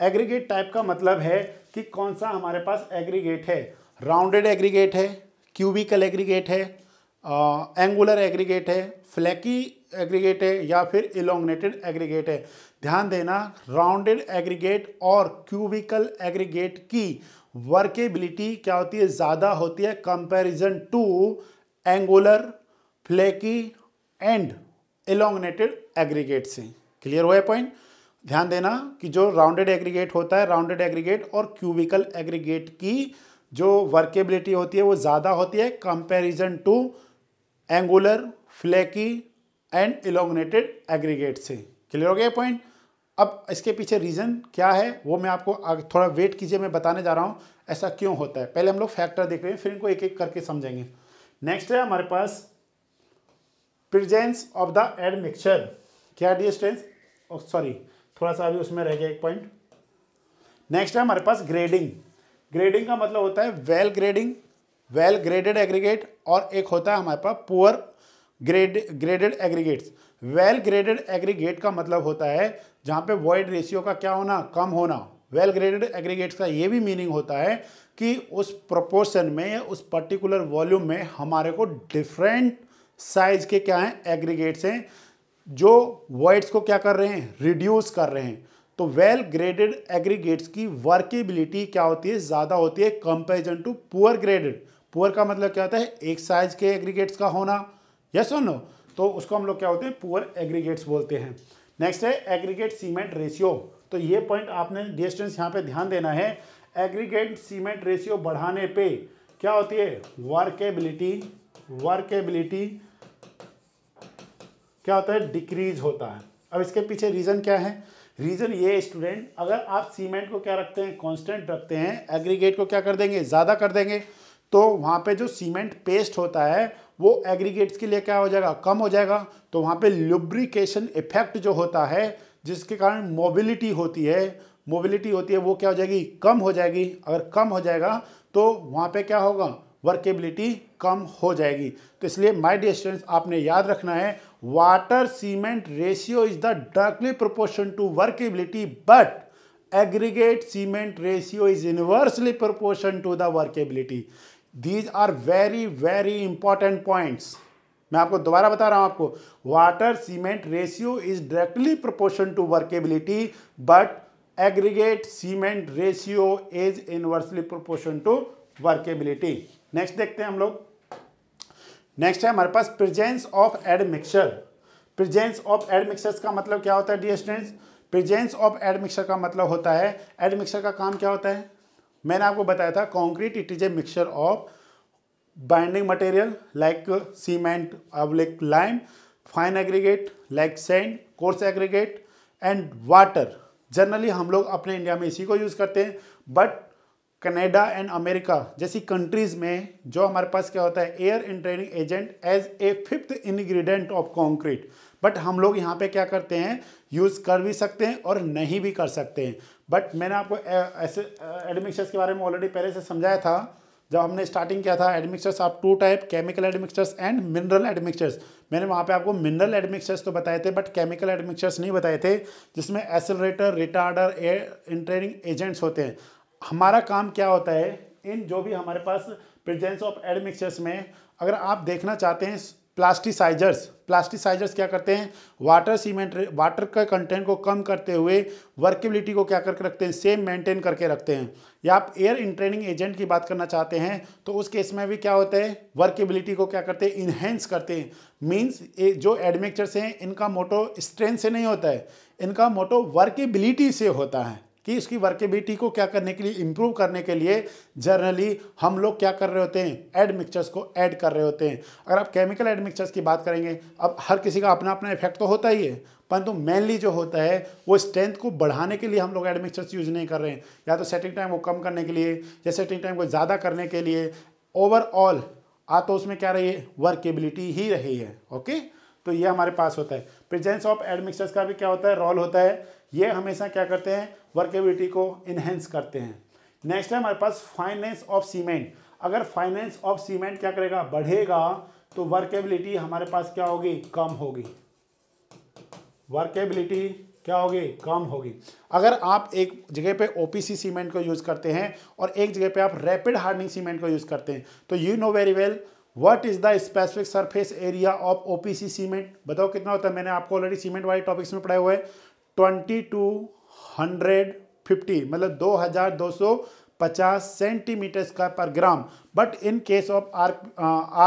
A: aggregate type का मतलब है कि कौन सा हमारे पास एग्रीगेट है राउंडेड एग्रीगेट है क्यूबिकल एग्रीगेट है एंगुलर एग्रीगेट है फ्लैकी एग्रीगेट है या फिर इलोंगनेटेड एग्रीगेट है ध्यान देना राउंडेड एग्रीगेट और क्यूबिकल एग्रीगेट की वर्केबिलिटी क्या होती है ज़्यादा होती है comparison to angular flaky and elongated aggregate से क्लियर हुआ पॉइंट ध्यान देना कि जो राउंडेड एग्रीगेट होता है राउंडेड एग्रीगेट और क्यूबिकल एग्रीगेट की जो वर्केबिलिटी होती है वो ज़्यादा होती है comparison to angular flaky and elongated aggregate से क्लियर हो गया पॉइंट अब इसके पीछे रीज़न क्या है वो मैं आपको थोड़ा वेट कीजिए मैं बताने जा रहा हूँ ऐसा क्यों होता है पहले हम लोग फैक्टर देख रहे हैं फिर इनको एक एक करके समझेंगे नेक्स्ट है हमारे पास presence of the admixture क्या डिस्टेंस सॉरी oh, थोड़ा सा अभी उसमें रह गया एक पॉइंट नेक्स्ट है हमारे पास ग्रेडिंग ग्रेडिंग का मतलब होता है well grading well graded aggregate और एक होता है हमारे पास poor grade graded aggregates well graded aggregate का मतलब होता है जहाँ पे वॉइड रेशियो का क्या होना कम होना वेल ग्रेडेड एग्रीगेट्स का ये भी मीनिंग होता है कि उस प्रोपोर्शन में या उस पर्टिकुलर वॉल्यूम में हमारे को डिफरेंट साइज के क्या हैं एग्रीगेट्स हैं जो वॉइड्स को क्या कर रहे हैं रिड्यूस कर रहे हैं तो वेल ग्रेडेड एग्रीगेट्स की वर्केबिलिटी क्या होती है ज़्यादा होती है comparison to poor graded poor का मतलब क्या होता है एक साइज के एग्रीगेट्स का होना यस yes नो तो उसको हम लोग क्या होते हैं पुअर एग्रीगेट्स बोलते हैं नेक्स्ट है एग्रीगेट सीमेंट रेशियो तो ये पॉइंट आपने डिस्टेंस यहाँ पे ध्यान देना है एग्रीगेट सीमेंट रेशियो बढ़ाने पे क्या होती है वर्केबिलिटी वर्केबिलिटी क्या होता है डिक्रीज होता है अब इसके पीछे रीज़न क्या है रीज़न ये स्टूडेंट अगर आप सीमेंट को क्या रखते हैं कॉन्स्टेंट रखते हैं एग्रीगेट को क्या कर देंगे ज़्यादा कर देंगे तो वहाँ पे जो सीमेंट पेस्ट होता है वो एग्रीगेट्स के लिए क्या हो जाएगा कम हो जाएगा तो वहाँ पे लुब्रिकेशन इफेक्ट जो होता है जिसके कारण मोबिलिटी होती है मोबिलिटी होती है वो क्या हो जाएगी कम हो जाएगी अगर कम हो जाएगा तो वहाँ पे क्या होगा वर्केबिलिटी कम हो जाएगी तो इसलिए माई डिस्टेंस आपने याद रखना है water cement ratio is the directly proportion to workability but aggregate cement ratio is inversely proportion to the workability these are very very important points मैं आपको दोबारा बता रहा हूं आपको water cement ratio is directly proportion to workability but aggregate cement ratio is inversely proportion to workability next देखते हैं हम लोग नेक्स्ट है हमारे पास presence of admixture presence of admixture का मतलब क्या होता है the students presence of admixture का मतलब होता है एडमिक्सर का काम क्या होता है मैंने आपको बताया था concrete it is a mixture of binding material like cement अब like lime fine aggregate like sand coarse aggregate and water generally हम लोग अपने इंडिया में इसी को यूज़ करते हैं बट कनाडा एंड अमेरिका जैसी कंट्रीज़ में जो हमारे पास क्या होता है air entraining agent as a fifth ingredient of concrete but हम लोग यहाँ पे क्या करते हैं यूज़ कर भी सकते हैं और नहीं भी कर सकते हैं बट मैंने आपको ऐसे एडमिक्सचर्स के बारे में ऑलरेडी पहले से समझाया था जब हमने स्टार्टिंग किया था एडमिक्सचर्स आप two type chemical admixtures and mineral admixtures मैंने वहाँ पे आपको मिनरल एडमिक्सचर्स तो बताए थे बट केमिकल एडमिक्सचर्स नहीं बताए थे जिसमें accelerator retarder air entraining agents होते हैं हमारा काम क्या होता है इन जो भी हमारे पास प्रेजेंस ऑफ एडमिक्सचर्स में अगर आप देखना चाहते हैं प्लास्टिसाइजर्स प्लास्टिसाइजर्स क्या करते हैं वाटर सीमेंट वाटर का कंटेंट को कम करते हुए वर्केबिलिटी को क्या करके रखते हैं सेम मेंटेन करके रखते हैं या आप एयर इंट्रेनिंग एजेंट की बात करना चाहते हैं तो उस केस में भी क्या होता है वर्केबिलिटी को क्या करते हैं इन्हेंस करते हैं मीन्स जो एडमिक्चर्स हैं इनका मोटो स्ट्रेंथ से नहीं होता है इनका मोटो वर्केबिलिटी से होता है कि इसकी वर्केबिलिटी को क्या करने के लिए इम्प्रूव करने के लिए जनरली हम लोग क्या कर रहे होते हैं एड मिक्सचर्स को ऐड कर रहे होते हैं अगर आप केमिकल एड मिक्सचर्स की बात करेंगे अब हर किसी का अपना अपना इफेक्ट तो होता ही है परंतु तो मेनली जो होता है वो स्ट्रेंथ को बढ़ाने के लिए हम लोग एड मिक्सचर्स यूज़ नहीं कर रहे हैं या तो सेटिंग टाइम को कम करने के लिए या सेटिंग टाइम को ज़्यादा करने के लिए ओवरऑल आ हाँ, तो उसमें क्या रही है वर्केबिलिटी ही रही है ओके तो ये हमारे पास होता है प्रेजेंस ऑफ एडमिक्सर्स का भी क्या होता है रोल होता है ये हमेशा क्या करते हैं वर्केबिलिटी को इन्हेंस करते हैं नेक्स्ट है हमारे पास फाइनेंस ऑफ सीमेंट अगर फाइनेंस ऑफ सीमेंट क्या करेगा बढ़ेगा तो वर्केबिलिटी हमारे पास क्या होगी कम होगी वर्केबिलिटी क्या होगी कम होगी अगर आप एक जगह पे ओपीसी सीमेंट को यूज़ करते हैं और एक जगह पे आप रैपिड हार्डनिंग सीमेंट को यूज़ करते हैं तो you know very well what is the specific surface area of OPC cement बताओ कितना होता है मैंने आपको ऑलरेडी सीमेंट वाले टॉपिक्स में पढ़ाए हुए हैं ट्वेंटी टू हंड्रेड फिफ्टी मतलब दो हज़ार दो सौ पचास सेंटीमीटर स्क्वायर पर gram but in case of R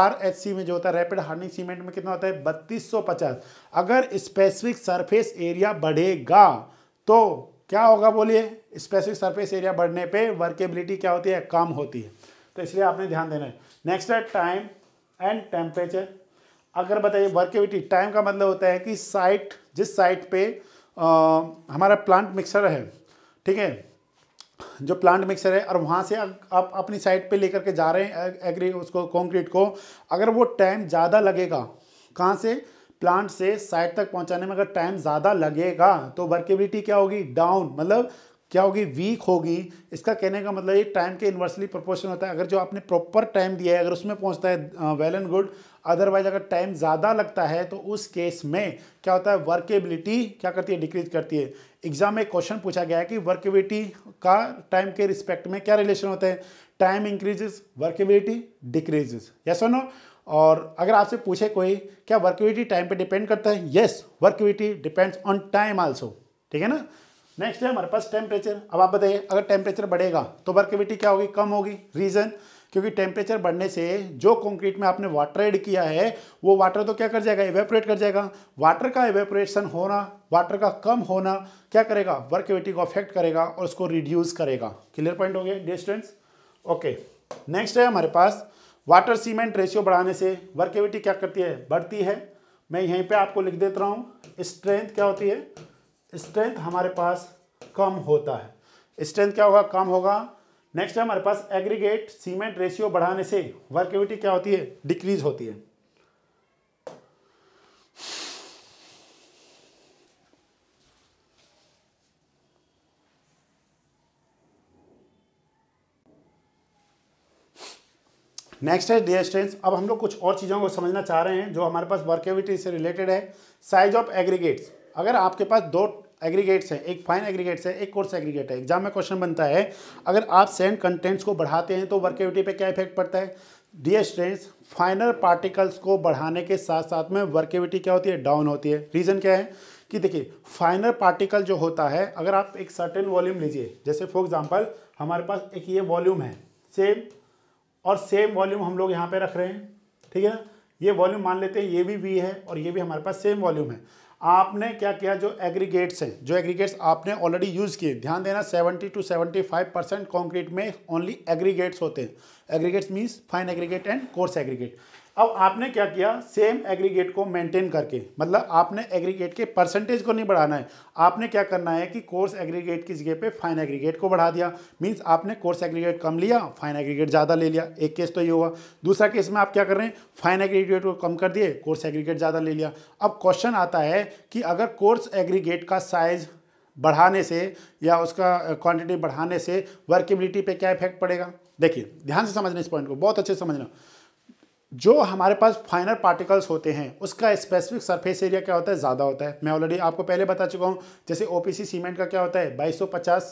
A: R H C में जो होता है रैपिड हार्डनिंग सीमेंट में कितना होता है बत्तीस सौ पचास अगर स्पेसिफिक सरफेस एरिया बढ़ेगा तो क्या होगा बोलिए स्पेसिफिक सरफेस एरिया बढ़ने पे वर्केबिलिटी क्या होती है कम होती है तो इसलिए आपने ध्यान देना है नेक्स्ट है टाइम एंड टेम्परेचर अगर बताइए वर्केबिलिटी टाइम का मतलब होता है कि साइट जिस साइट पे आ, हमारा प्लांट मिक्सर है ठीक है जो प्लांट मिक्सर है और वहाँ से आप अपनी साइड पे लेकर के जा रहे हैं एग्री उसको कंक्रीट को अगर वो टाइम ज़्यादा लगेगा कहाँ से प्लांट से साइड तक पहुँचाने में अगर टाइम ज़्यादा लगेगा तो वर्केबिलिटी क्या होगी डाउन मतलब क्या होगी वीक होगी इसका कहने का मतलब ये टाइम के इन्वर्सली प्रोपोर्शन होता है अगर जो आपने प्रॉपर टाइम दिया है अगर उसमें पहुंचता है वेल एंड गुड अदरवाइज अगर टाइम ज़्यादा लगता है तो उस केस में क्या होता है वर्केबिलिटी क्या करती है डिक्रीज करती है एग्जाम में एक क्वेश्चन पूछा गया है कि वर्केबिलिटी का टाइम के रिस्पेक्ट में क्या रिलेशन होता है time increases workability decreases yes और नो और अगर आपसे पूछे कोई क्या वर्केबिलिटी टाइम पर डिपेंड करता है yes workability depends on time also ठीक है ना नेक्स्ट है हमारे पास टेम्परेचर अब आप बताइए अगर टेम्परेचर बढ़ेगा तो वर्किविटी क्या होगी कम होगी रीज़न क्योंकि टेम्परेचर बढ़ने से जो कंक्रीट में आपने वाटर एड किया है वो वाटर तो क्या कर जाएगा एवेपोरेट कर जाएगा वाटर का एवेपोरेशन होना वाटर का कम होना क्या करेगा वर्किविटी को अफेक्ट करेगा और उसको रिड्यूस करेगा क्लियर पॉइंट हो गया डिस्टेंस ओके नेक्स्ट है हमारे पास वाटर सीमेंट रेशियो बढ़ाने से वर्किविटी क्या करती है बढ़ती है मैं यहीं पर आपको लिख देता रहा हूँ स्ट्रेंथ क्या होती है स्ट्रेंथ हमारे पास कम होता है स्ट्रेंथ क्या होगा कम होगा नेक्स्ट है हमारे पास एग्रीगेट सीमेंट रेशियो बढ़ाने से वर्क क्या होती है डिक्रीज होती है नेक्स्ट है डी स्ट्रेंथ अब हम लोग कुछ और चीज़ों को समझना चाह रहे हैं जो हमारे पास वर्केविटी से रिलेटेड है साइज ऑफ एग्रीगेट्स अगर आपके पास दो एग्रीगेट्स है एक फाइन एग्रीगेट्स है एक कोर्स एग्रीगेट है एग्जाम में क्वेश्चन बनता है अगर आप सेंड कंटेंट्स को बढ़ाते हैं तो वर्केविटी पे क्या इफेक्ट पड़ता है डियर स्टूडेंट्स फाइनल पार्टिकल्स को बढ़ाने के साथ साथ में वर्केविटी क्या होती है डाउन होती है रीज़न क्या है कि देखिए फाइनल पार्टिकल जो होता है अगर आप एक सर्टेन वॉल्यूम लीजिए जैसे फॉर एग्जाम्पल हमारे पास एक ये वॉल्यूम है सेम और सेम वॉल्यूम हम लोग यहाँ पर रख रहे हैं ठीक है ना ये वॉल्यूम मान लेते हैं ये भी वी है और ये भी हमारे पास सेम वॉल्यूम है आपने क्या किया जो एग्रीगेट्स हैं जो एग्रीगेट्स आपने ऑलरेडी यूज़ किए ध्यान देना 70 टू 75 परसेंट कॉन्क्रीट में ओनली एग्रीगेट्स होते हैं aggregates means fine aggregate and coarse aggregate अब आपने क्या किया सेम एग्रीगेट को मेंटेन करके मतलब आपने एग्रीगेट के परसेंटेज को नहीं बढ़ाना है आपने क्या करना है कि कोर्स एग्रीगेट की जगह पे फाइन एग्रीगेट को बढ़ा दिया मींस आपने कोर्स एग्रीगेट कम लिया फाइन एग्रीगेट ज़्यादा ले लिया एक केस तो ये हुआ दूसरा केस में आप क्या कर रहे हैं फाइन एग्रीगेट को कम कर दिए कोर्स एग्रीगेट ज़्यादा ले लिया अब क्वेश्चन आता है कि अगर कोर्स एग्रीगेट का साइज़ बढ़ाने से या उसका क्वान्टिटी बढ़ाने से वर्केबिलिटी पर क्या इफेक्ट पड़ेगा देखिए ध्यान से समझना इस पॉइंट को बहुत अच्छे से समझना जो हमारे पास फाइनर पार्टिकल्स होते हैं उसका स्पेसिफिक सरफेस एरिया क्या होता है ज़्यादा होता है मैं ऑलरेडी आपको पहले बता चुका हूँ जैसे ओपीसी सीमेंट का क्या होता है 2250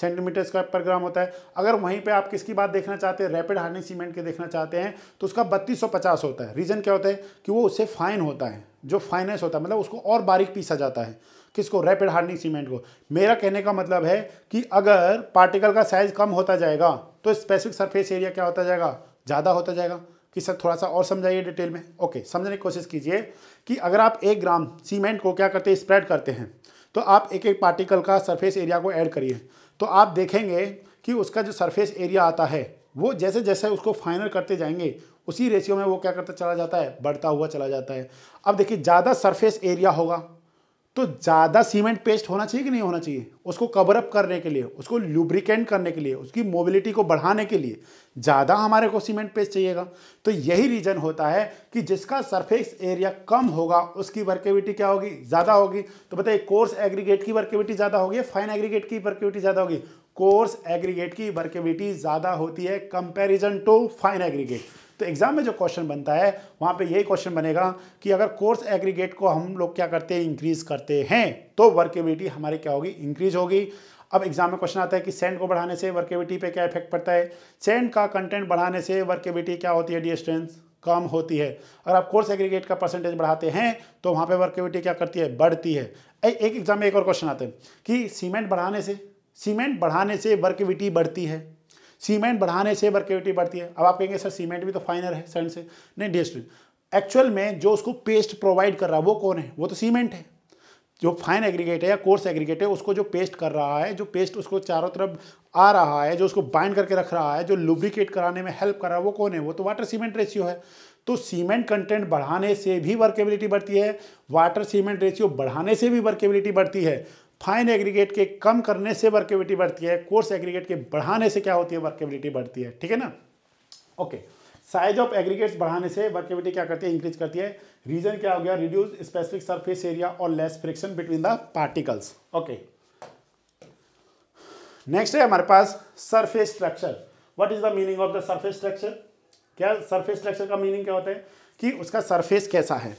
A: सेंटीमीटर स्क्वायर पर ग्राम होता है अगर वहीं पे आप किसकी बात देखना चाहते हैं रैपिड हार्डनिंग सीमेंट के देखना चाहते हैं तो उसका 3250 होता है रीज़न क्या होता है कि वो उससे फाइन होता है जो फाइनेंस होता है मतलब उसको और बारीक पीसा जाता है किसको रैपिड हार्डनिंग सीमेंट को मेरा कहने का मतलब है कि अगर पार्टिकल का साइज़ कम होता जाएगा तो स्पेसिफिक सरफेस एरिया क्या होता जाएगा ज़्यादा होता जाएगा कि सर थोड़ा सा और समझाइए डिटेल में ओके समझने की कोशिश कीजिए कि अगर आप एक ग्राम सीमेंट को क्या करते हैं स्प्रेड करते हैं तो आप एक एक पार्टिकल का सरफेस एरिया को ऐड करिए तो आप देखेंगे कि उसका जो सरफेस एरिया आता है वो जैसे जैसे उसको फाइनल करते जाएंगे उसी रेशियो में वो क्या करता चला जाता है बढ़ता हुआ चला जाता है अब देखिए ज़्यादा सरफेस एरिया होगा तो ज़्यादा सीमेंट पेस्ट होना चाहिए कि नहीं होना चाहिए उसको कवरअप करने के लिए उसको लुब्रिकेंट करने के लिए उसकी मोबिलिटी को बढ़ाने के लिए ज़्यादा हमारे को सीमेंट पेस्ट चाहिएगा तो यही रीज़न होता है कि जिसका सरफेस एरिया कम होगा उसकी वर्केविटी क्या होगी ज़्यादा होगी तो बताइए कोर्स एग्रीगेट की वर्केविटी ज़्यादा होगी फाइन एग्रीगेट की वर्केविटी ज़्यादा होगी कोर्स एग्रीगेट की वर्केविटी ज़्यादा होती है कंपेरिजन टू फाइन एग्रीगेट तो एग्ज़ाम में जो क्वेश्चन बनता है वहां पे यही क्वेश्चन बनेगा कि अगर कोर्स एग्रीगेट को हम लोग क्या करते हैं इंक्रीज़ करते हैं तो वर्केबिलिटी हमारी क्या होगी इंक्रीज होगी अब एग्जाम में क्वेश्चन आता है कि सेंड को बढ़ाने से वर्केबिलिटी पे क्या इफेक्ट पड़ता है सेंड का कंटेंट बढ़ाने से वर्केबिलिटी क्या होती है डी स्ट्रेंथ कम होती है अगर आप कोर्स एग्रीगेट का परसेंटेज बढ़ाते हैं तो वहाँ पे वर्केबिलिटी क्या करती है बढ़ती है एक एग्जाम में एक और क्वेश्चन आते हैं कि सीमेंट बढ़ाने से सीमेंट बढ़ाने से वर्केबिलिटी बढ़ती है सीमेंट बढ़ाने से वर्केविटी बढ़ती है अब आप कहेंगे सर सीमेंट भी तो फाइनर है सेंड से नहीं डेस्ट एक्चुअल में जो उसको पेस्ट प्रोवाइड कर रहा है वो कौन है वो तो सीमेंट है जो फाइन एग्रीगेट है या कोर्स एग्रीगेट है उसको जो पेस्ट कर रहा है जो पेस्ट उसको चारों तरफ आ रहा है जो उसको बाइंड करके रख रहा है जो लुब्रिकेट कराने में हेल्प कर रहा है वो कौन है वो तो वाटर सीमेंट रेशियो है तो सीमेंट कंटेंट बढ़ाने से भी वर्केबिलिटी बढ़ती है वाटर सीमेंट रेशियो बढ़ाने से भी वर्केबिलिटी बढ़ती है फाइन एग्रीगेट के कम करने से वर्केबिलिटी बढ़ती है कोर्स एग्रीगेट के बढ़ाने से क्या होती है वर्केबिलिटी बढ़ती है ठीक है ना ओके साइज ऑफ एग्रीगेट्स बढ़ाने से वर्केबिलिटी क्या करती है इंक्रीज करती है रीजन क्या हो गया रिड्यूस स्पेसिफिक सरफेस एरिया और less friction between the particles okay next है हमारे पास surface structure what is the meaning of the surface structure क्या सरफेस स्ट्रक्चर का मीनिंग क्या होता है कि उसका सरफेस कैसा है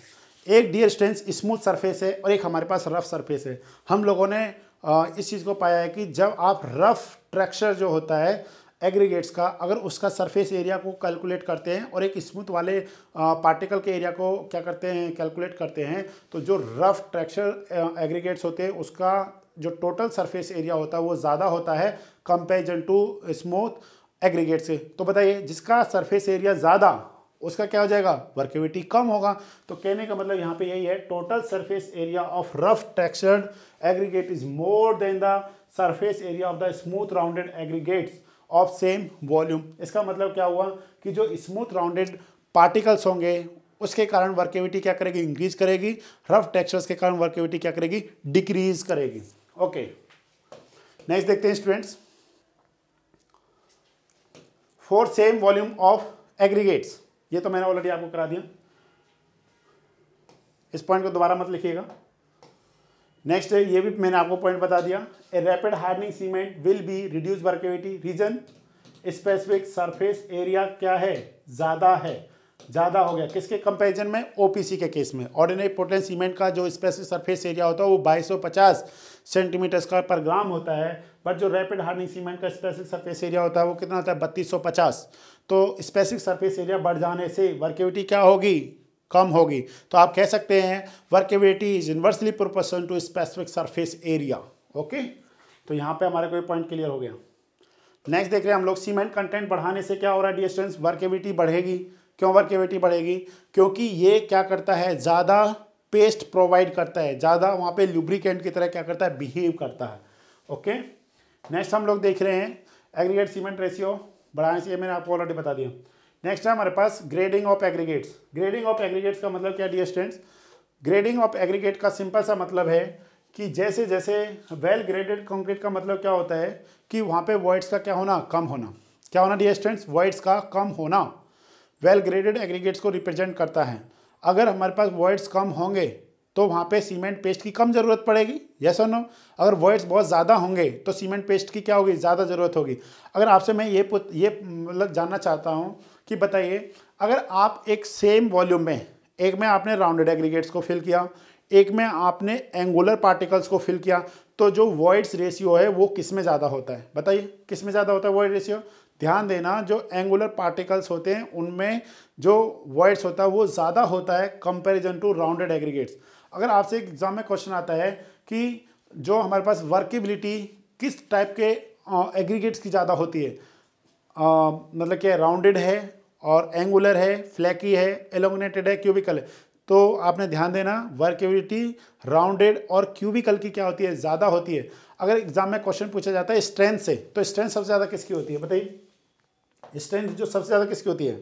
A: एक डियर स्टेंस स्मूथ सरफेस है और एक हमारे पास रफ सरफेस है हम लोगों ने इस चीज़ को पाया है कि जब आप रफ ट्रैक्चर जो होता है एग्रीगेट्स का अगर उसका सरफेस एरिया को कैलकुलेट करते हैं और एक स्मूथ वाले पार्टिकल के एरिया को क्या करते हैं कैलकुलेट करते हैं तो जो रफ ट्रैक्चर एग्रीगेट्स होते हैं उसका जो टोटल सरफेस एरिया होता है वो ज़्यादा होता है कंपेरिजन टू स्मूथ एग्रीगेट से तो बताइए जिसका सरफेस एरिया ज़्यादा उसका क्या हो जाएगा वर्किविटी कम होगा तो कहने का मतलब यहाँ पे यही है total surface area of rough textured aggregate is more than the surface area of the smooth rounded aggregates of same volume इसका मतलब क्या हुआ कि जो स्मूथ राउंडेड पार्टिकल्स होंगे उसके कारण वर्किविटी क्या करेगी इंक्रीज करेगी रफ टेक्सचर्स के कारण वर्किविटी क्या करेगी डिक्रीज करेगी ओके नेक्स्ट देखते हैं students for same volume of aggregates ये तो मैंने ऑलरेडी आपको करा दिया इस पॉइंट को दोबारा मत लिखिएगा नेक्स्ट है ये भी मैंने आपको पॉइंट बता दिया a rapid hardening cement will be reduce workability reason specific surface area क्या है ज़्यादा है ज़्यादा हो गया किसके कंपेरिजन में ओपीसी के केस में ऑर्डिनरी पोर्टलैंड सीमेंट का जो स्पेसिफिक सरफेस एरिया होता है वो 2250 सेंटीमीटर स्क्वायर पर ग्राम होता है बट जो रैपिड हार्डनिंग सीमेंट का स्पेसिफिक सरफेस एरिया होता है वो कितना होता है बत्तीस तो स्पेसिफिक सरफेस एरिया बढ़ जाने से वर्किविटी क्या होगी कम होगी तो आप कह सकते हैं workability is inversely proportional to specific surface area okay तो यहाँ पे हमारे कोई पॉइंट क्लियर हो गया नेक्स्ट देख रहे हैं हम लोग सीमेंट कंटेंट बढ़ाने से क्या हो रहा है डिस्टेंस वर्केविटी बढ़ेगी क्यों वर्केविटी बढ़ेगी क्योंकि ये क्या करता है ज़्यादा पेस्ट प्रोवाइड करता है ज़्यादा वहाँ पे लुब्रिकेंट की तरह क्या करता है बिहेव करता है ओके नेक्स्ट हम लोग देख रहे हैं एग्रीगेट सीमेंट रेशियो बढ़ाने से ये मैंने आपको ऑलरेडी बता दिया नेक्स्ट है हमारे पास grading of aggregates grading of aggregates का मतलब क्या the students grading of aggregate का सिंपल सा मतलब है कि जैसे जैसे वेल ग्रेडेड कंक्रीट का मतलब क्या होता है कि वहाँ पे वॉइड्स का क्या होना कम होना क्या होना डी स्टेंट्स वॉइड्स का कम होना वेल ग्रेडेड एग्रीगेट्स को रिप्रेजेंट करता है अगर हमारे पास वॉइड्स कम होंगे तो वहाँ पे सीमेंट पेस्ट की कम ज़रूरत पड़ेगी यस और नो अगर वर्ड्स बहुत ज़्यादा होंगे तो सीमेंट पेस्ट की क्या होगी ज़्यादा ज़रूरत होगी अगर आपसे मैं ये ये मतलब जानना चाहता हूँ कि बताइए अगर आप एक सेम वॉल्यूम में एक में आपने राउंडेड एग्रीगेट्स को फिल किया एक में आपने एंगुलर पार्टिकल्स को फिल किया तो जो वर्ड्स रेशियो है वो किस में ज़्यादा होता है बताइए किस में ज़्यादा होता है वर्ड रेशियो ध्यान देना जो एंगुलर पार्टिकल्स होते हैं उनमें जो वर्ड्स होता है वो ज़्यादा होता है कंपेरिजन टू राउंडेड एग्रीगेट्स अगर आपसे एग्जाम में क्वेश्चन आता है कि जो हमारे पास वर्केबिलिटी किस टाइप के एग्रीगेट्स की ज़्यादा होती है आ, मतलब क्या राउंडेड है और एंगुलर है फ्लैकी है एलोमिनेटेड है क्यूबिकल है तो आपने ध्यान देना वर्केबिलिटी राउंडेड और क्यूबिकल की क्या होती है ज़्यादा होती है अगर एग्जाम में क्वेश्चन पूछा जाता है स्ट्रेंथ से तो स्ट्रेंथ सबसे ज़्यादा किसकी होती है बताइए स्ट्रेंथ जो सबसे ज़्यादा किसकी होती है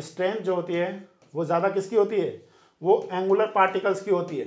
A: स्ट्रेंथ जो होती है वो ज़्यादा किसकी होती है वो एंगुलर पार्टिकल्स की होती है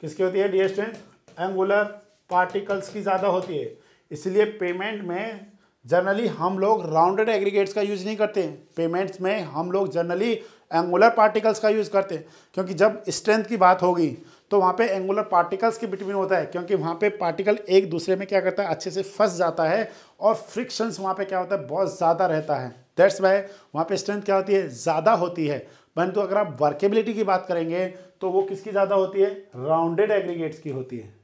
A: किसकी होती है डी स्ट्रेंथ एंगुलर पार्टिकल्स की ज़्यादा होती है इसलिए पेमेंट में जनरली हम लोग राउंडेड एग्रीगेट्स का यूज़ नहीं करते पेमेंट्स में हम लोग जनरली एंगुलर पार्टिकल्स का यूज़ करते हैं क्योंकि जब स्ट्रेंथ की बात होगी तो वहाँ पे एंगुलर पार्टिकल्स के बिटवीन होता है क्योंकि वहाँ पे पार्टिकल एक दूसरे में क्या करता है अच्छे से फंस जाता है और फ्रिक्शंस वहाँ पे क्या होता है बहुत ज़्यादा रहता है दैट्स वाई वहाँ पे स्ट्रेंथ क्या होती है ज़्यादा होती है परंतु अगर आप वर्केबिलिटी की बात करेंगे तो वो किसकी ज़्यादा होती है राउंडेड एग्रीगेट्स की होती है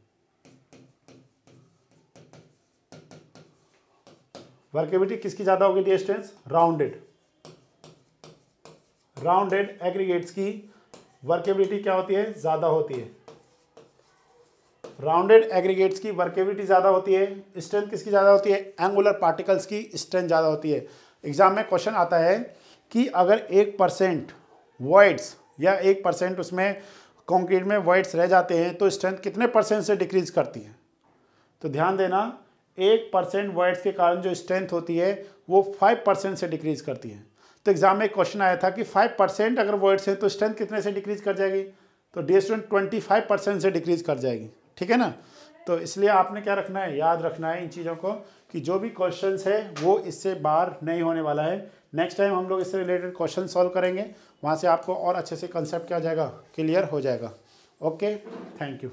A: वर्केबिलिटी किसकी ज़्यादा होगी डिस्टेंस राउंडेड राउंडेड एग्रीगेट्स की वर्केबिलिटी क्या होती है ज़्यादा होती है राउंडेड एग्रीगेट्स की वर्केबिलिटी ज़्यादा होती है स्ट्रेंथ किसकी ज़्यादा होती है एंगुलर पार्टिकल्स की स्ट्रेंथ ज़्यादा होती है एग्जाम में क्वेश्चन आता है कि अगर एक परसेंट वर्ड्स या एक परसेंट उसमें कंक्रीट में वर्ड्स रह जाते हैं तो स्ट्रेंथ कितने परसेंट से डिक्रीज करती है तो ध्यान देना एक परसेंट वर्ड्स के कारण जो स्ट्रेंथ होती है वो फाइव परसेंट से डिक्रीज करती है तो एग्जाम में क्वेश्चन आया था कि फाइव परसेंट अगर वर्ड्स हैं तो स्ट्रेंथ कितने से डिक्रीज कर जाएगी तो the student twenty five percent से डिक्रीज कर जाएगी ठीक है ना तो इसलिए आपने क्या रखना है याद रखना है इन चीज़ों को कि जो भी क्वेश्चन है वो इससे बाहर नहीं होने वाला है नेक्स्ट टाइम हम लोग इससे रिलेटेड क्वेश्चन सॉल्व करेंगे वहाँ से आपको और अच्छे से कंसेप्ट क्या जाएगा क्लियर हो जाएगा ओके थैंक यू